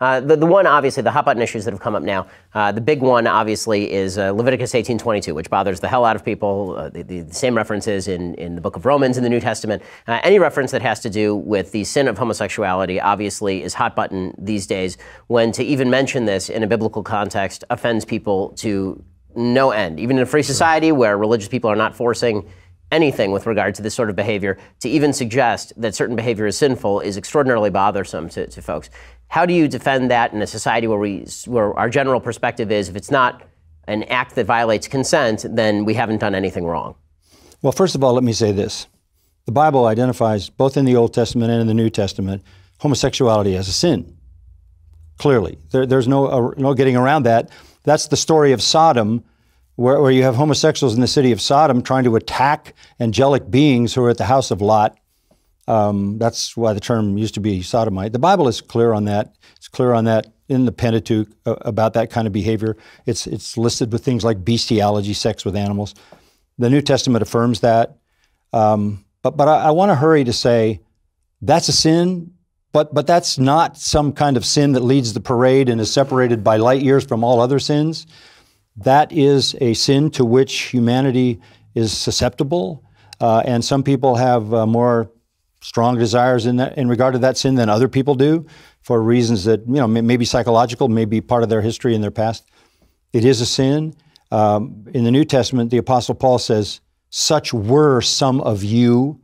Uh, the, the one, obviously, the hot button issues that have come up now. Uh, the big one, obviously, is uh, Leviticus 18:22, which bothers the hell out of people. Uh, the, the, same references in, in the book of Romans in the New Testament. Uh, any reference that has to do with the sin of homosexuality, obviously, is hot button these days. When to even mention this in a biblical context offends people to no end. Even in a free society where religious people are not forcing anything with regard to this sort of behavior, to even suggest that certain behavior is sinful, is extraordinarily bothersome to, to folks. How do you defend that in a society where, we, where our general perspective is if it's not an act that violates consent, then we haven't done anything wrong? Well, first of all, let me say this. The Bible identifies, both in the Old Testament and in the New Testament, homosexuality as a sin. Clearly, there, there's no, uh, no getting around that. That's the story of Sodom where, where you have homosexuals in the city of Sodom trying to attack angelic beings who are at the house of Lot. Um, that's why the term used to be sodomite. The Bible is clear on that. It's clear on that in the Pentateuch uh, about that kind of behavior. It's, it's listed with things like bestiality, sex with animals. The New Testament affirms that. Um, but but I, I want to hurry to say that's a sin, but, but that's not some kind of sin that leads the parade and is separated by light years from all other sins that is a sin to which humanity is susceptible. Uh, and some people have uh, more strong desires in, that, in regard to that sin than other people do for reasons that, you know, may, may be psychological, may be part of their history in their past. It is a sin. Um, in the New Testament, the Apostle Paul says, Such were some of you,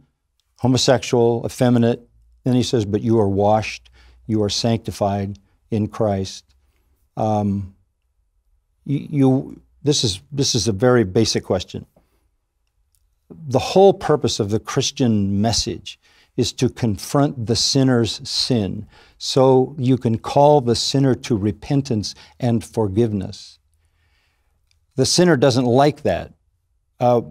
homosexual, effeminate. Then he says, But you are washed, you are sanctified in Christ. Um, you, you this is this is a very basic question. The whole purpose of the Christian message is to confront the sinner's sin so you can call the sinner to repentance and forgiveness. The sinner doesn't like that. Uh,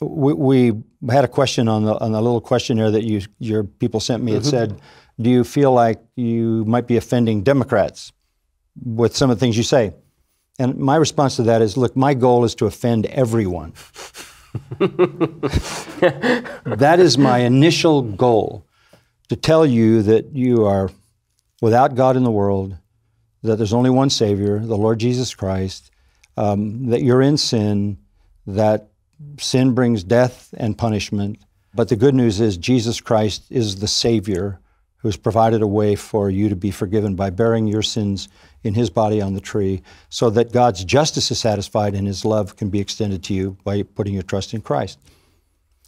we, we, had a question on the, on the little questionnaire that you, your people sent me. It mm-hmm. said, Do you feel like you might be offending Democrats with some of the things you say? And my response to that is look, my goal is to offend everyone. that is my initial goal to tell you that you are without God in the world, that there's only one Savior, the Lord Jesus Christ, um, that you're in sin, that sin brings death and punishment. But the good news is Jesus Christ is the Savior who has provided a way for you to be forgiven by bearing your sins in his body on the tree, so that God's justice is satisfied and his love can be extended to you by putting your trust in Christ.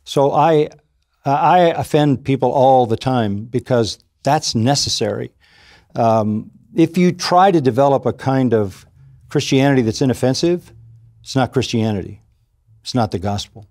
So I, I offend people all the time because that's necessary. Um, if you try to develop a kind of Christianity that's inoffensive, it's not Christianity. It's not the gospel.